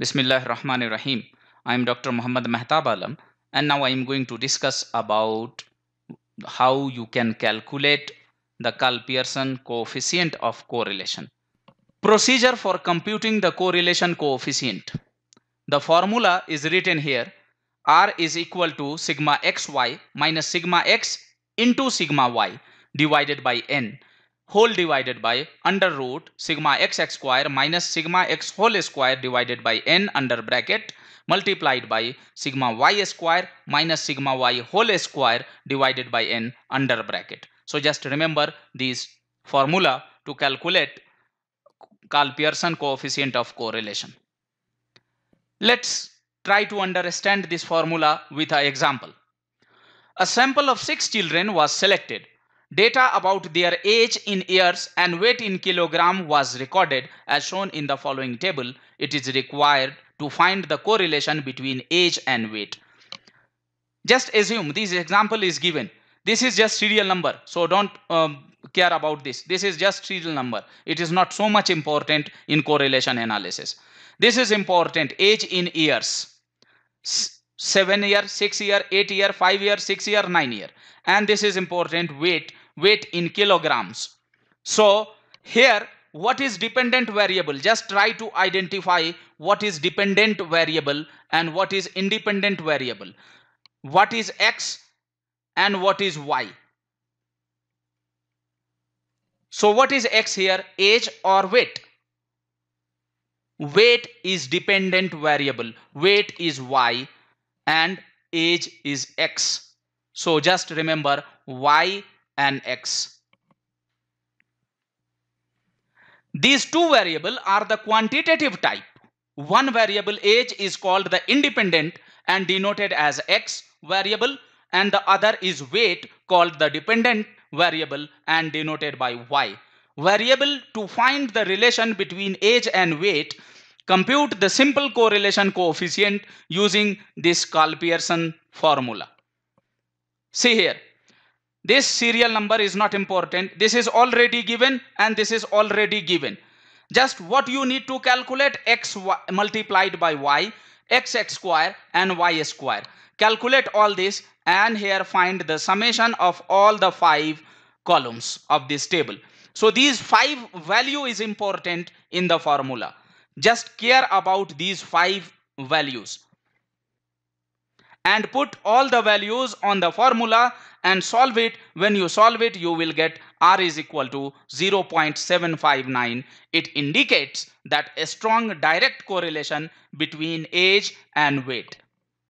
Bismillah Rahman Rahim. I am Dr. Muhammad Mehtab Alam and now I am going to discuss about how you can calculate the Carl-Pearson coefficient of correlation. Procedure for computing the correlation coefficient. The formula is written here R is equal to sigma xy minus sigma x into sigma y divided by n whole divided by under root sigma x square minus sigma x whole square divided by n under bracket multiplied by sigma y square minus sigma y whole square divided by n under bracket. So just remember these formula to calculate Carl Pearson coefficient of correlation. Let's try to understand this formula with an example. A sample of six children was selected Data about their age in years and weight in kilogram was recorded as shown in the following table. It is required to find the correlation between age and weight. Just assume this example is given. This is just serial number. So don't um, care about this. This is just serial number. It is not so much important in correlation analysis. This is important age in years. 7 year, 6 year, 8 year, 5 year, 6 year, 9 year. And this is important weight, weight in kilograms. So here what is dependent variable? Just try to identify what is dependent variable and what is independent variable. What is X and what is Y? So what is X here? Age or weight? Weight is dependent variable. Weight is Y and age is x. So just remember y and x. These two variables are the quantitative type. One variable age is called the independent and denoted as x variable and the other is weight called the dependent variable and denoted by y. Variable to find the relation between age and weight Compute the simple correlation coefficient using this Carl-Pearson formula. See here, this serial number is not important. This is already given and this is already given. Just what you need to calculate x y, multiplied by y, x, x square and y square. Calculate all this and here find the summation of all the five columns of this table. So these five value is important in the formula. Just care about these five values and put all the values on the formula and solve it. When you solve it, you will get R is equal to 0.759. It indicates that a strong direct correlation between age and weight.